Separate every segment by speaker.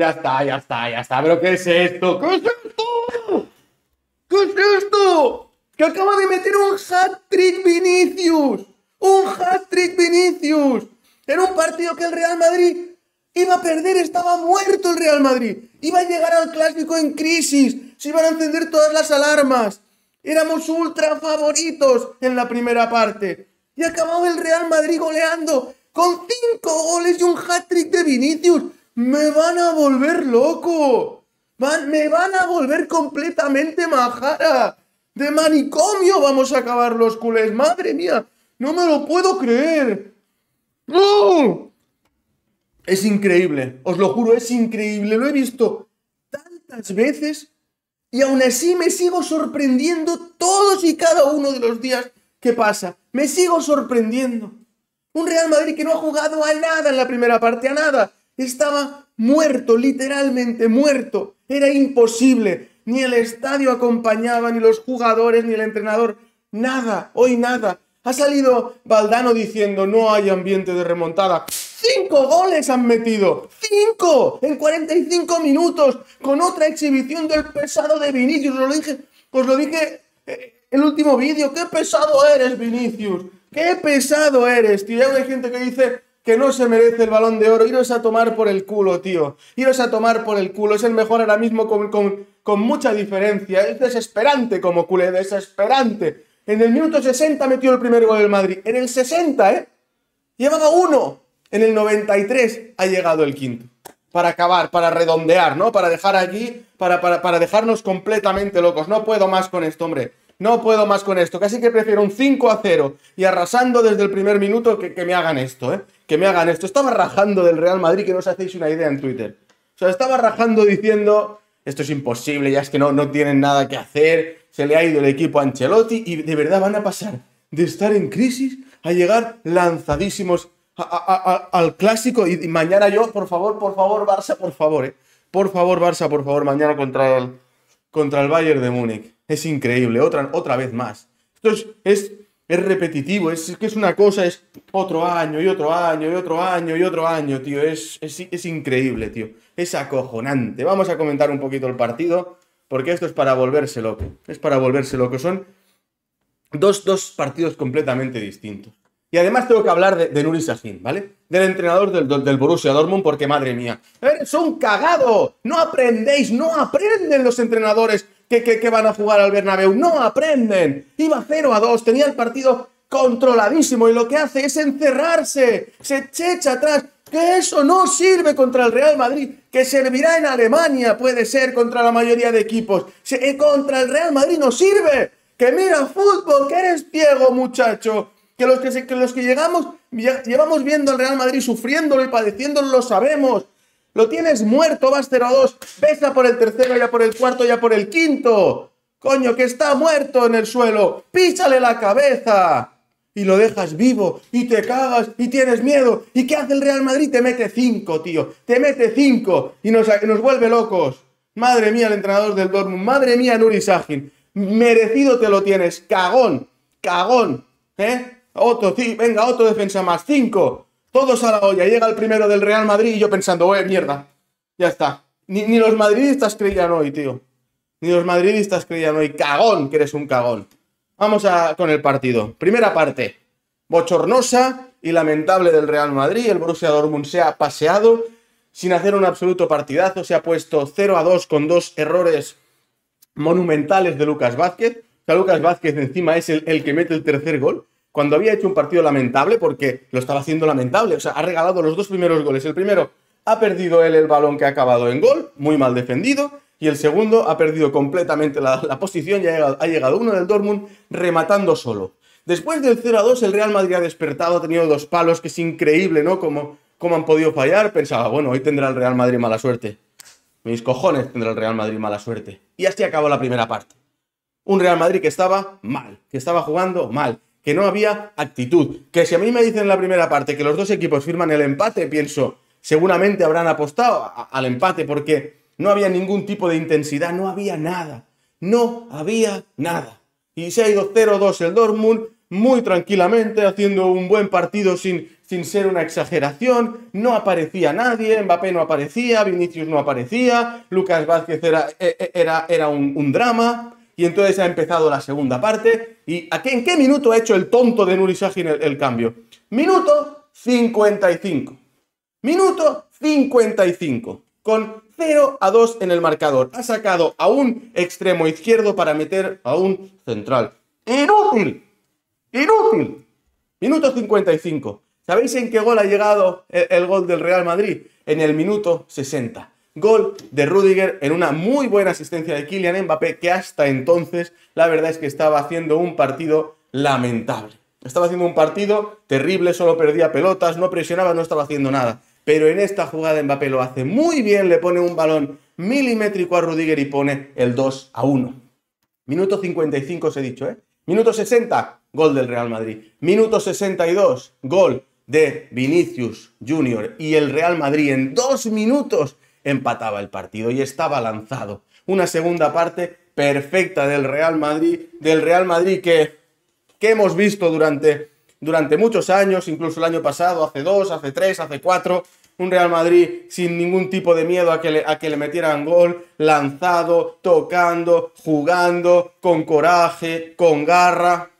Speaker 1: Ya está, ya está, ya está. ¿Pero qué es esto? ¿Qué es esto? ¿Qué es esto? ¡Que acaba de meter un hat-trick Vinicius! ¡Un hat-trick Vinicius! En un partido que el Real Madrid iba a perder, estaba muerto el Real Madrid. Iba a llegar al clásico en crisis, se iban a encender todas las alarmas. Éramos ultra favoritos en la primera parte. Y acababa el Real Madrid goleando con cinco goles y un hat-trick de Vinicius. ¡Me van a volver loco! ¡Me van a volver completamente majara! ¡De manicomio vamos a acabar los culés! ¡Madre mía! ¡No me lo puedo creer! ¡No! Es increíble, os lo juro, es increíble. Lo he visto tantas veces y aún así me sigo sorprendiendo todos y cada uno de los días que pasa. Me sigo sorprendiendo. Un Real Madrid que no ha jugado a nada en la primera parte, a nada. Estaba muerto, literalmente muerto. Era imposible. Ni el estadio acompañaba, ni los jugadores, ni el entrenador. Nada, hoy nada. Ha salido Valdano diciendo no hay ambiente de remontada. ¡Cinco goles han metido! ¡Cinco! En 45 minutos, con otra exhibición del pesado de Vinicius. Os lo dije, os lo dije eh, el último vídeo. ¡Qué pesado eres, Vinicius! ¡Qué pesado eres, tío! Hay gente que dice que no se merece el balón de oro, iros a tomar por el culo, tío. Iros a tomar por el culo. Es el mejor ahora mismo con, mucha diferencia. Es desesperante como culé, desesperante. En el minuto 60 metió el primer gol del Madrid. En el 60, ¿eh? Llevaba uno. En el 93 ha llegado el quinto. Para acabar, para redondear, ¿no? Para dejar allí, para, para, para dejarnos completamente locos. No puedo más con esto, hombre no puedo más con esto. Casi que prefiero un 5 a 0 y arrasando desde el primer minuto que, me hagan esto, ¿eh? Que me hagan esto. Estaba rajando del Real Madrid que no os hacéis una idea en Twitter. O sea, estaba rajando diciendo, esto es imposible, ya es que no, no tienen nada que hacer, se le ha ido el equipo a Ancelotti y de verdad van a pasar de estar en crisis a llegar lanzadísimos al clásico y, mañana yo, por favor, por favor, Barça, por favor, ¿eh? Por favor, Barça, por favor, mañana contra el contra el Bayern de Múnich. Es increíble, otra, otra vez más. Esto es, es, repetitivo, es, que es una cosa, es otro año y otro año y otro año y otro año, tío. Es, es increíble, tío. Es acojonante. Vamos a comentar un poquito el partido, porque esto es para volverse loco. Es para volverse loco. Son dos, dos partidos completamente distintos. Y además tengo que hablar de, de Nuri Sahin, ¿vale? Del entrenador del, Borussia Dortmund, porque madre mía, eres un cagado, no aprendéis, no aprenden los entrenadores que, que, van a jugar al Bernabéu, no aprenden. Iba 0 a 2, tenía el partido controladísimo y lo que hace es encerrarse, se checha atrás, que eso no sirve contra el Real Madrid, que servirá en Alemania, puede ser contra la mayoría de equipos, eh, contra el Real Madrid no sirve, que mira fútbol, que eres ciego muchacho, que los que, llegamos, llevamos viendo al Real Madrid sufriéndolo y padeciéndolo, lo sabemos. Lo tienes muerto, vas 0-2, pesa por el tercero, ya por el cuarto, ya por el quinto. Coño, que está muerto en el suelo, Písale la cabeza. Y lo dejas vivo, y te cagas, y tienes miedo. ¿Y qué hace el Real Madrid? Te mete 5, tío. Te mete 5 y nos, nos vuelve locos. Madre mía, el entrenador del Dortmund. Madre mía, Nuri Sahin. Merecido te lo tienes. Cagón, cagón. ¿Eh? Otro, sí, venga, otro defensa más. Cinco. Todos a la olla. Llega el primero del Real Madrid y yo pensando, eh, mierda. Ya está. Ni, los madridistas creían hoy, tío. Ni los madridistas creían hoy. Cagón, que eres un cagón. Vamos a, con el partido. Primera parte. Bochornosa y lamentable del Real Madrid. El Borussia Dortmund se ha paseado sin hacer un absoluto partidazo. Se ha puesto 0 a 2 con dos errores monumentales de Lucas Vázquez. O sea, Lucas Vázquez encima es el que mete el tercer gol cuando había hecho un partido lamentable, porque lo estaba haciendo lamentable, o sea, ha regalado los dos primeros goles. El primero, ha perdido él el balón que ha acabado en gol, muy mal defendido, y el segundo, ha perdido completamente la, posición y ha llegado, uno del Dortmund rematando solo. Después del 0 a 2, el Real Madrid ha despertado, ha tenido dos palos, que es increíble, ¿no? Como, como han podido fallar. Pensaba, bueno, hoy tendrá el Real Madrid mala suerte. Mis cojones tendrá el Real Madrid mala suerte. Y así acabó la primera parte. Un Real Madrid que estaba mal, que estaba jugando mal, que no había actitud. Que si a mí me dicen en la primera parte que los dos equipos firman el empate, pienso, seguramente habrán apostado al empate porque no había ningún tipo de intensidad, no había nada. No había nada. Y se ha ido 0-2 el Dortmund muy tranquilamente, haciendo un buen partido sin, sin ser una exageración. No aparecía nadie, Mbappé no aparecía, Vinicius no aparecía, Lucas Vázquez era, e, e, era, era un drama. Y entonces ha empezado la segunda parte. ¿Y a en qué minuto ha hecho el tonto de Nuri Sahin el, cambio? Minuto 55. Minuto 55. Con 0 a 2 en el marcador. Ha sacado a un extremo izquierdo para meter a un central. ¡Inútil! ¡Inútil! Minuto 55. ¿Sabéis en qué gol ha llegado el gol del Real Madrid? En el minuto 60. Gol de Rudiger en una muy buena asistencia de Kylian Mbappé, que hasta entonces la verdad es que estaba haciendo un partido lamentable. Estaba haciendo un partido terrible, solo perdía pelotas, no presionaba, no estaba haciendo nada. Pero en esta jugada Mbappé lo hace muy bien, le pone un balón milimétrico a Rudiger y pone el 2 a 1. Minuto 55 os he dicho, ¿eh? Minuto 60, gol del Real Madrid. Minuto 62, gol de Vinicius Jr. Y el Real Madrid en dos minutos empataba el partido y estaba lanzado. Una segunda parte perfecta del Real Madrid, del Real Madrid que, que hemos visto durante, durante muchos años, incluso el año pasado, hace dos, hace tres, hace cuatro, un Real Madrid sin ningún tipo de miedo a que, a que le metieran gol, lanzado, tocando, jugando, con coraje, con garra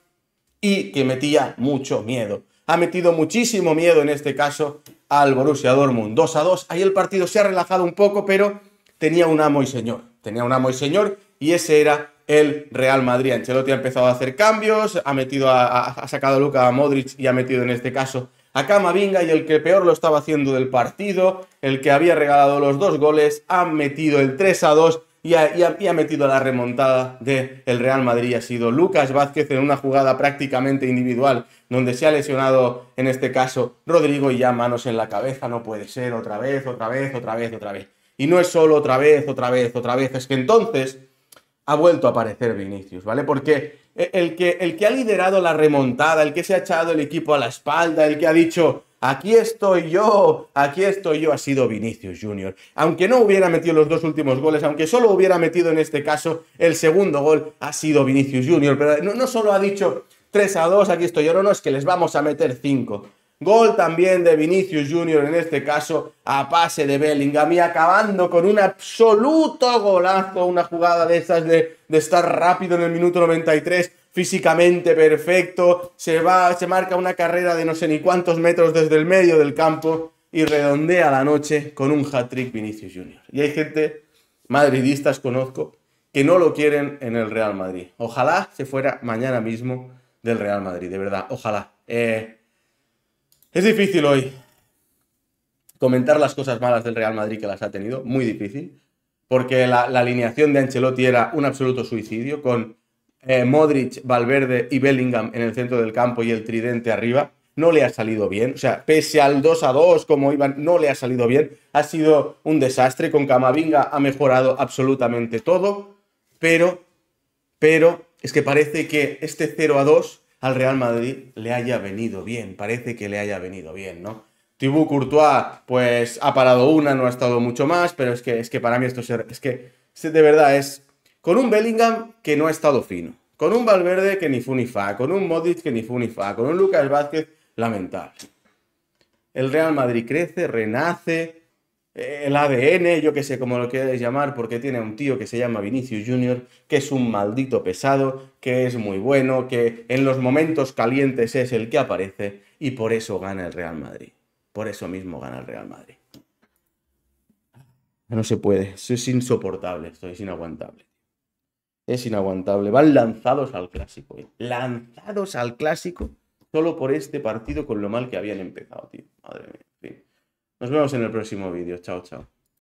Speaker 1: y que metía mucho miedo ha metido muchísimo miedo en este caso al Borussia Dortmund. 2 a 2. Ahí el partido se ha relajado un poco, pero tenía un amo y señor. Tenía un amo y señor y ese era el Real Madrid. Ancelotti ha empezado a hacer cambios, ha metido ha sacado a Luka a Modric y ha metido en este caso a Camavinga y el que peor lo estaba haciendo del partido, el que había regalado los dos goles, ha metido el 3 a 2 y ha, metido la remontada del el Real Madrid. Ha sido Lucas Vázquez en una jugada prácticamente individual, donde se ha lesionado, en este caso, Rodrigo y ya manos en la cabeza. No puede ser, otra vez, otra vez, otra vez, otra vez. Y no es solo otra vez, otra vez, otra vez. Es que entonces ha vuelto a aparecer Vinicius, ¿vale? Porque el que, el que ha liderado la remontada, el que se ha echado el equipo a la espalda, el que ha dicho, Aquí estoy yo, aquí estoy yo, ha sido Vinicius Junior. Aunque no hubiera metido los dos últimos goles, aunque solo hubiera metido en este caso el segundo gol, ha sido Vinicius Junior. Pero no, solo ha dicho 3 a 2, aquí estoy yo, no, no, es que les vamos a meter 5. Gol también de Vinicius Junior, en este caso a pase de Bellingham y acabando con un absoluto golazo, una jugada de esas de, de estar rápido en el minuto 93 físicamente perfecto, se va, se marca una carrera de no sé ni cuántos metros desde el medio del campo y redondea la noche con un hat-trick Vinicius Jr. Y hay gente, madridistas conozco, que no lo quieren en el Real Madrid. Ojalá se fuera mañana mismo del Real Madrid, de verdad, ojalá. Eh, es difícil hoy comentar las cosas malas del Real Madrid que las ha tenido, muy difícil, porque la, la alineación de Ancelotti era un absoluto suicidio, con eh, Modric, Valverde y Bellingham en el centro del campo y el tridente arriba, no le ha salido bien. O sea, pese al 2 a 2, como iban, no le ha salido bien. Ha sido un desastre. Con Camavinga ha mejorado absolutamente todo, pero, pero es que parece que este 0 a 2 al Real Madrid le haya venido bien. Parece que le haya venido bien, ¿no? Thibaut Courtois, pues ha parado una, no ha estado mucho más, pero es que, es que para mí esto es, es que de verdad es con un Bellingham que no ha estado fino. Con un Valverde que ni fu ni fa. Con un Modric que ni fu ni fa. Con un Lucas Vázquez lamentable. El Real Madrid crece, renace. Eh, el ADN, yo que sé cómo lo quieres llamar, porque tiene un tío que se llama Vinicius Jr., que es un maldito pesado, que es muy bueno, que en los momentos calientes es el que aparece, y por eso gana el Real Madrid. Por eso mismo gana el Real Madrid. No se puede, es insoportable, esto es inaguantable es inaguantable. Van lanzados al clásico, ¿eh? lanzados al clásico solo por este partido con lo mal que habían empezado, tío. Madre mía. Nos vemos en el próximo vídeo. Chao, chao.